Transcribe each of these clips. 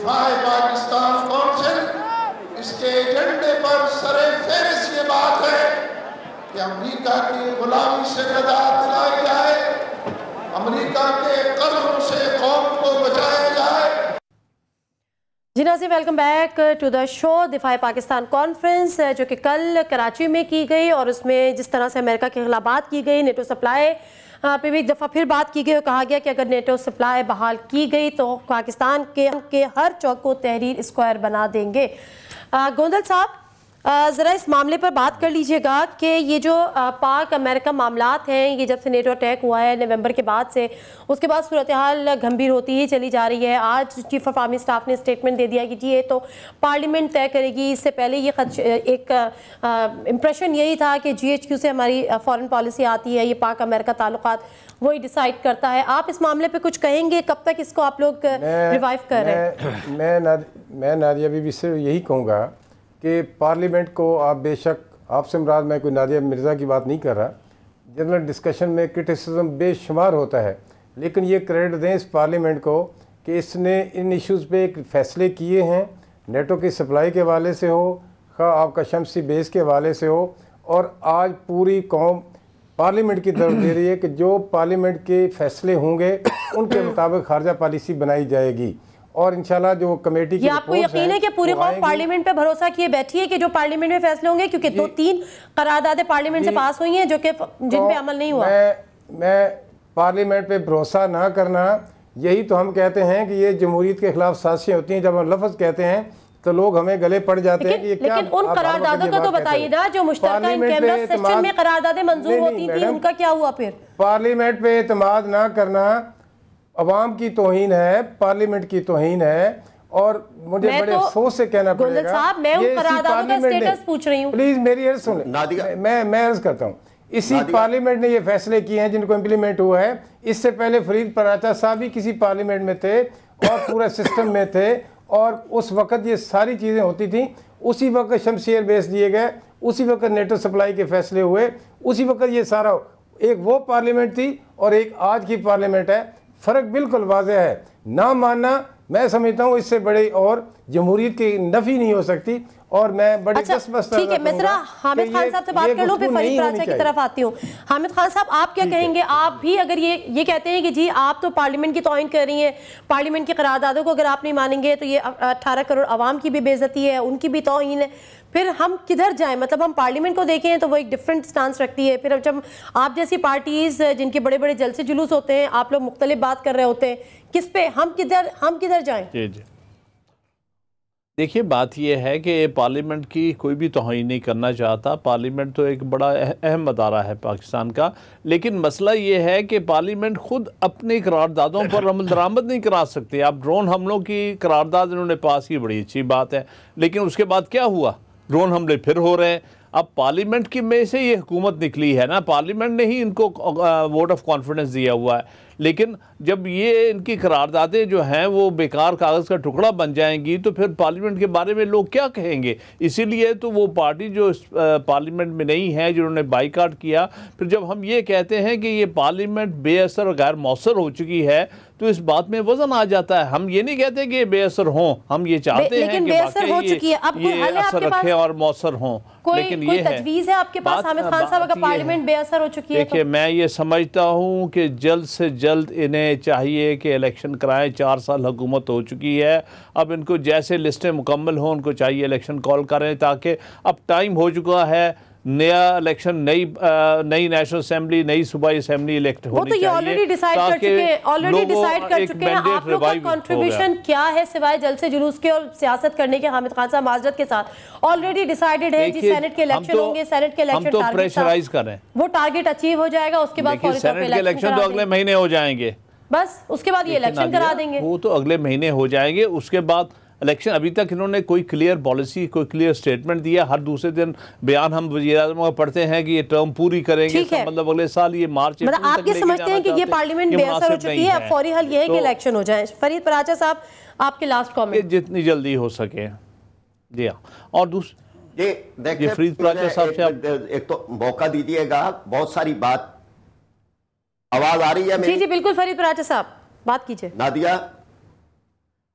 दिफाए Pakistan council इसके एजेंडे पर सरे फेरिस ये बात है कि अमरीका की गुलामी से गदा दिलाई जाए अमरीका के कदम से कौम को बचाया जाए जी नाजी welcome back to the show दिफाई पाकिस्तान कॉन्फ्रेंस जो कि कल कराची में की गई और उसमें जिस तरह से अमेरिका के खिलाफ बात की गई नेटो सप्लाई पे भी एक दफ़ा फिर बात की गई और कहा गया कि अगर नेटो सप्लाई बहाल की गई तो पाकिस्तान के, के हर चौक को तहरीर स्क्वायर बना देंगे गोंदल साहब ज़रा इस मामले पर बात कर लीजिएगा कि ये जो पाक अमेरिका मामला हैं ये जब से नेटो अटैक हुआ है नवंबर के बाद से उसके बाद सूरत हाल गंभीर होती ही चली जा रही है आज चीफ ऑफ आर्मी स्टाफ ने स्टेटमेंट दे दिया कि जी ये तो पार्लियामेंट तय करेगी इससे पहले ये एक इम्प्रेशन यही था कि जी एच क्यू से हमारी फ़ॉरन पॉलिसी आती है ये पाक अमेरिका ताल्लुक वही डिसाइड करता है आप इस मामले पर कुछ कहेंगे कब तक इसको आप लोग रिवाइव कर रहे हैं मैं नादिया बीबी से यही कहूँगा कि पार्लियामेंट को आप बेशक आपसे मराज मैं कोई नादिया मिर्ज़ा की बात नहीं कर रहा जनरल डिस्कशन में क्रिटिसिज्म बेशुमार होता है लेकिन ये क्रेडिट दें इस पार्लियामेंट को कि इसने इन इश्यूज़ पे एक फैसले किए हैं नेटो की सप्लाई के हवाले से हो खा आपका शमसी बेस के हवाले से हो और आज पूरी कौम पार्लियामेंट की तरफ दे रही है कि जो पार्लियामेंट के फैसले होंगे उनके मुताबिक खारजा पॉलिसी बनाई जाएगी और इंशाल्लाह जो कमेटी की आपको यकीन है कि पूरी कौम पार्लियामेंट पे भरोसा किए बैठी है कि जो पार्लियामेंट में फैसले होंगे क्योंकि दो तीन करारदादे पार्लियामेंट से पास हुई हैं जो कि तो जिन पे अमल नहीं हुआ मैं मैं पार्लियामेंट पे भरोसा ना करना यही तो हम कहते हैं कि ये जमहूरीत के खिलाफ साजिशें होती हैं जब हम लफ्ज़ कहते हैं तो लोग हमें गले पड़ जाते हैं कि ये क्या लेकिन उन करारदादों का तो बताइए ना जो मुश्तरका में करारदादे मंजूर होती थी उनका क्या हुआ फिर पार्लियामेंट पे एतमाद ना करना अवाम की तोहन है पार्लियामेंट की तोहन है और मुझे बड़े तो अफसोस तो से कहना पड़ेगा पूछ प्लीज मेरी अर्ज सुन मैं मैं अर्ज करता हूँ इसी पार्लियामेंट ने ये फैसले किए हैं जिनको इम्प्लीमेंट हुआ है इससे पहले फरीद पराचा साहब भी किसी पार्लियामेंट में थे और पूरे सिस्टम में थे और उस वक्त ये सारी चीज़ें होती थी उसी वक्त शमशेर बेच दिए गए उसी वक्त नेटो सप्लाई के फैसले हुए उसी वक्त ये सारा एक वो पार्लियामेंट थी और एक आज की पार्लियामेंट है फ़र्क बिल्कुल वाज है ना मानना मैं समझता हूँ इससे बड़े और जमहूरीत की नफ़ी नहीं हो सकती और मैं बड़ी अच्छा, ठीक है मिसरा हामिद खान साहब से बात कर लूँ फिर फरीद प्राचा की तरफ आती हूँ हामिद खान साहब आप क्या कहेंगे आप भी अगर ये ये कहते हैं कि जी आप तो पार्लियामेंट की तोइन कर रही हैं पार्लियामेंट की करारदादों को अगर आप नहीं मानेंगे तो ये अठारह करोड़ आवाम की भी बेजती है उनकी भी तोहन है फिर हम किधर जाएं मतलब हम पार्लियामेंट को देखें तो वो एक डिफरेंट स्टांस रखती है फिर जब आप जैसी पार्टीज़ जिनके बड़े बड़े जलसे जुलूस होते हैं आप लोग मुख्तलिफ बात कर रहे होते हैं किस पे हम किधर हम किधर जाए जी जी देखिए बात यह है कि पार्लियामेंट की कोई भी तोह नहीं करना चाहता पार्लियामेंट तो एक बड़ा अहम अदारा है पाकिस्तान का लेकिन मसला ये है कि पार्लियामेंट खुद अपने करारदादों पर अमल दरामद नहीं करा सकती आप ड्रोन हमलों की करारदाद इन्होंने पास की बड़ी अच्छी बात है लेकिन उसके बाद क्या हुआ ड्रोन हमले फिर हो रहे हैं अब पार्लियामेंट की में से ये हुकूमत निकली है ना पार्लियामेंट ने ही इनको वोट ऑफ कॉन्फिडेंस दिया हुआ है लेकिन जब ये इनकी करारदादें जो हैं वो बेकार कागज़ का टुकड़ा बन जाएंगी तो फिर पार्लियामेंट के बारे में लोग क्या कहेंगे इसीलिए तो वो पार्टी जो पार्लियामेंट में नहीं है जिन्होंने बाईकाट किया फिर जब हम ये कहते हैं कि ये पार्लियामेंट बेअसर और गैर मौसर हो चुकी है तो इस बात में वजन आ जाता है हम ये नहीं कहते कि बेअसर हो हम ये चाहते हैं कि बेअसर हो चुकी है अब ये असर रखे और मौसर हो कोई, लेकिन कोई ये तजवीज है, है आपके पास हामिद खान साहब का पार्लियामेंट बेअसर हो चुकी है देखिए तो? मैं ये समझता हूँ कि जल्द से जल्द जल्द इन्हें चाहिए कि इलेक्शन कराएं चार साल हुकूमत हो चुकी है अब इनको जैसे लिस्टें मुकम्मल हों उनको चाहिए इलेक्शन कॉल करें ताकि अब टाइम हो चुका है नया इलेक्शन नई नई नेशनल असेंबली नई सूबाई असेंबली इलेक्ट होनी चाहिए वो तो ये ऑलरेडी डिसाइड कर चुके हैं ऑलरेडी डिसाइड कर चुके हैं आप लोगों का कंट्रीब्यूशन क्या है सिवाय जलसे जुलूस के और सियासत करने के हामिद खान साहब माजरत के साथ ऑलरेडी डिसाइडेड है जी सेनेट के इलेक्शन तो- होंगे सेनेट के इलेक्शन तो प्रेशराइज कर रहे हैं वो टारगेट अचीव हो जाएगा उसके बाद सेनेट के इलेक्शन तो अगले महीने हो जाएंगे बस उसके बाद ये इलेक्शन करा देंगे वो तो अगले महीने हो जाएंगे उसके बाद इलेक्शन अभी तक इन्होंने कोई क्लियर पॉलिसी कोई क्लियर स्टेटमेंट दिया हर दूसरे दिन बयान हम वजी अजम का पढ़ते हैं कि ये टर्म पूरी करेंगे मतलब अगले साल ये मार्च मतलब आप ये समझते हैं कि ये पार्लियामेंट बेअसर हो चुकी है फौरी हल ये है कि इलेक्शन तो हो जाए फरीद पराचा साहब आपके लास्ट कॉमेंट जितनी जल्दी हो सके जी हाँ और दूसरा ये देखिए फरीद पराचा साहब से एक तो मौका दीजिएगा बहुत सारी बात आवाज आ रही है मेरी? जी जी बिल्कुल फरीद पराचा साहब बात कीजिए नादिया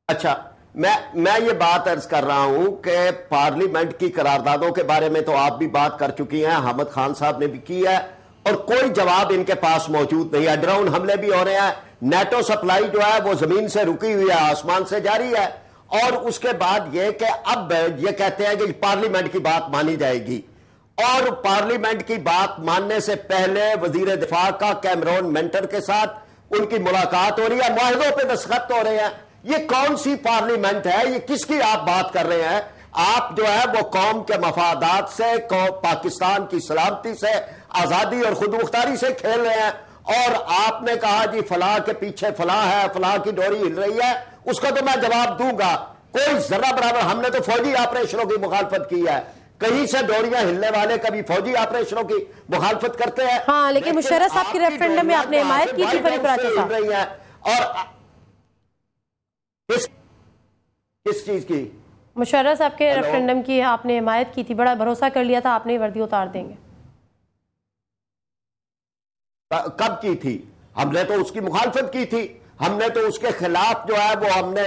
अच्छा मैं मैं ये बात अर्ज कर रहा हूं कि पार्लियामेंट की करारदादों के बारे में तो आप भी बात कर चुकी हैं हमद खान साहब ने भी की है और कोई जवाब इनके पास मौजूद नहीं है ड्रोन हमले भी हो रहे हैं नेटो सप्लाई जो है वो जमीन से रुकी हुई है आसमान से जारी है और उसके बाद ये कि अब ये कहते हैं कि पार्लियामेंट की बात मानी जाएगी और पार्लियामेंट की बात मानने से पहले वजीर दिफा का कैमरोन मेंटर के साथ उनकी मुलाकात हो रही है माहदों पर दस्खत हो रहे हैं ये कौन सी पार्लियामेंट है ये किसकी आप बात कर रहे हैं आप जो है वो कौम के मफादात से पाकिस्तान की सलामती से आजादी और खुद मुख्तारी से खेल रहे हैं और आपने कहा जी फलाह के पीछे फलाह है फलाह की डोरी हिल रही है उसका तो मैं जवाब दूंगा कोई जरा बराबर हमने तो फौजी ऑपरेशनों की मुखालफत की है कहीं से डोरियां हिलने वाले कभी फौजी ऑपरेशनों की मुखालफत करते हैं हाँ लेकिन मुशरफ साहब की रेफरेंडम में आपने हिमायत की थी रही है और किस किस चीज़ की मुशर्रफ साहब के रेफरेंडम की आपने हिमायत की थी बड़ा भरोसा कर लिया था आपने वर्दी उतार देंगे कब की थी हमने तो उसकी मुखालफत की थी हमने तो उसके खिलाफ जो है वो हमने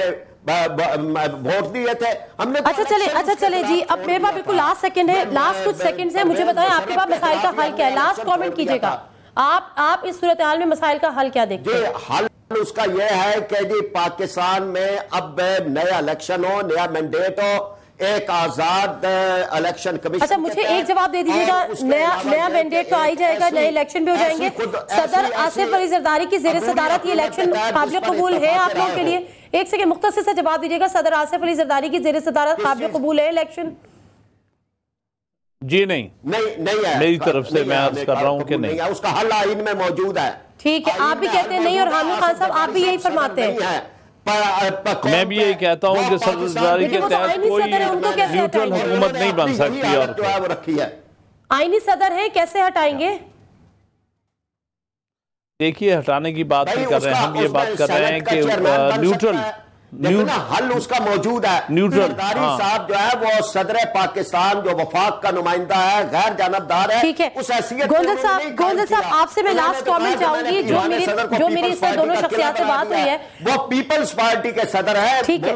वोट दिए थे हमने तो अच्छा चले अच्छा चले जी अब मेरे पास बिल्कुल लास्ट सेकंड है लास्ट कुछ सेकंड है मुझे बताएं आपके पास मसाइल का हल क्या है लास्ट कमेंट कीजिएगा आप आप इस सूरत हाल में मसाइल का हल क्या देखते हैं हल उसका यह है कि जी पाकिस्तान में अब नया इलेक्शन हो नया मैंडेट हो एक आजाद इलेक्शन कमीशन अच्छा मुझे एक जवाब दे दीजिएगा नया नया मैंडेट तो आ ही जाएगा नए इलेक्शन भी हो जाएंगे सदर आसिफ अली जरदारी की जेर सदारत ये इलेक्शन काबिल कबूल है आप लोगों के लिए एक सेकेंड मुख्तर से जवाब दीजिएगा सदर आसिफ अली जरदारी की जेर सदारत काबिल कबूल है इलेक्शन जी नहीं नहीं नहीं है मेरी तरफ से मैं कर रहा हूं कि नहीं उसका हल आइन में मौजूद है ठीक है आप भी कहते हैं नहीं और हामिद खान साहब आप भी यही फरमाते हैं मैं भी यही कहता हूँ तो न्यूट्रल हुकूमत नहीं बन सकती और आईनी सदर है कैसे हटाएंगे देखिए हटाने की बात नहीं कर रहे हैं हम ये बात कर रहे हैं कि न्यूट्रल हल उसका मौजूद है न्यूट्रल हाँ। साहब जो है वो सदर पाकिस्तान जो वफाक का नुमाइंदा है गैर जानबदार है ठीक है उस गोंदल साहब गोंदल साहब आपसे मैं लास्ट तो कमेंट चाहूंगी जो मेरी जो मेरी इस दोनों शख्सियात से बात हुई है वो पीपल्स पार्टी के सदर है ठीक है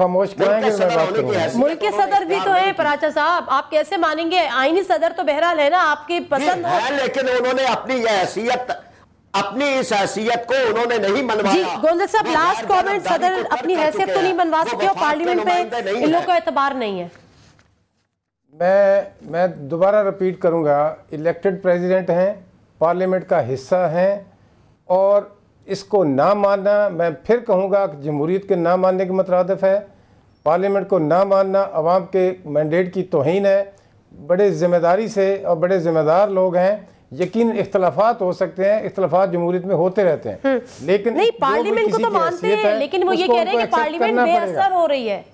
खामोश मुल्क के सदर भी तो है पराचा साहब आप कैसे मानेंगे आईनी सदर तो बहरहाल है ना आपकी पसंद है लेकिन उन्होंने अपनी यह हैसियत अपनी इस हैसियत को उन्होंने नहीं मनवाया गोंदल साहब लास्ट कॉमेंट सदर अपनी हैसियत को तो नहीं मनवा सके और पार्लियामेंट में इन लोगों का एतबार नहीं है मैं मैं दोबारा रिपीट करूंगा इलेक्टेड प्रेसिडेंट हैं पार्लियामेंट का हिस्सा हैं और इसको ना मानना मैं फिर कहूंगा कि जमहूरीत के ना मानने के मुतरदफ़ है पार्लियामेंट को ना मानना आवाम के मैंडेट की तोहन है बड़े ज़िम्मेदारी से और बड़े ज़िम्मेदार लोग हैं यकीन इख्तलाफात हो सकते हैं इख्तलाफात जमहूरियत में होते रहते हैं हम्म। लेकिन नहीं पार्लियामेंट को तो मानते हैं है, लेकिन वो ये कह रहे हैं कि पार्लियामेंट बेअसर हो रही है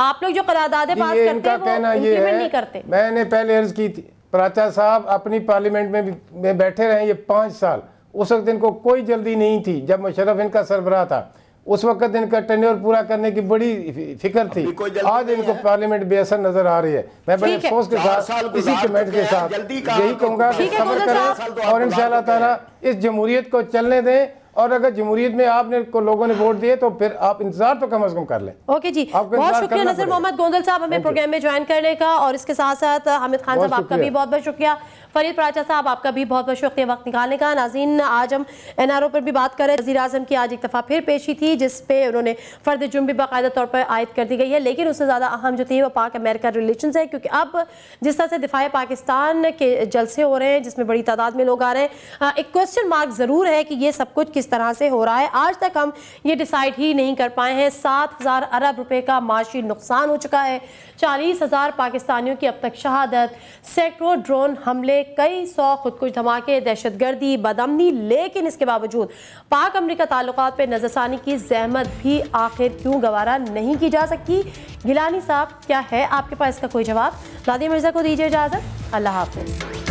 आप लोग जो करारदादे पास करते हैं वो इंप्लीमेंट नहीं करते मैंने पहले अर्ज की थी प्राचा साहब अपनी पार्लियामेंट में, में बैठे रहे ये पाँच साल उस वक्त इनको कोई जल्दी नहीं थी जब मुशरफ इनका सरबरा था उस वक्त इनका टेन्योर पूरा करने की बड़ी फिक्र थी आज इनको पार्लियामेंट बेअसर नजर आ रही है मैं बड़े अफसोस के साथ इसी कमेंट के साथ यही कहूंगा कि सबर करें और इन शाह इस जमहूरियत को चलने दें और अगर जमहूरियत में आपने को लोगों ने वोट दिए तो फिर आप इंतजार तो कम अज कम कर लें ओके जी बहुत शुक्रिया नजर मोहम्मद गोंदल साहब हमें प्रोग्राम में ज्वाइन करने का और इसके साथ साथ हामिद खान साहब आपका भी बहुत बहुत शुक्रिया फरीद प्राचा साहब आपका भी बहुत बहुत शुक्रिया वक्त निकालने का नाजीन आज हम एन आर ओ पर भी बात करें वजी अजम की आज एक दफ़ा फिर पेशी थी जिस पर उन्होंने फ़र्द जुम भी बाकायदा तौर पर आयद कर दी गई है लेकिन उससे ज़्यादा अहम जो थी वो पाक अमेरिका रिलेशन है क्योंकि अब जिस तरह से दिफाए पाकिस्तान के जलसे हो रहे हैं जिसमें बड़ी तादाद में लोग आ रहे हैं एक क्वेश्चन मार्क ज़रूर है कि ये सब कुछ किस तरह से हो रहा है आज तक हम ये डिसाइड ही नहीं कर पाए हैं सात हज़ार अरब रुपये का माशी नुकसान हो चुका है चालीस हज़ार पाकिस्तानियों की अब तक शहादत सैकड़ों ड्रोन हमले कई सौ खुदकुश धमाके दहशत गर्दी बदमनी लेकिन इसके बावजूद पाक अमरीका ताल्लुक पर नजरसानी की जहमत भी आखिर क्यों गवारा नहीं की जा सकती गिलानी साहब क्या है आपके पास इसका कोई जवाब नादिया मिर्जा को दीजिए इजाज़त अल्लाह हाफिज़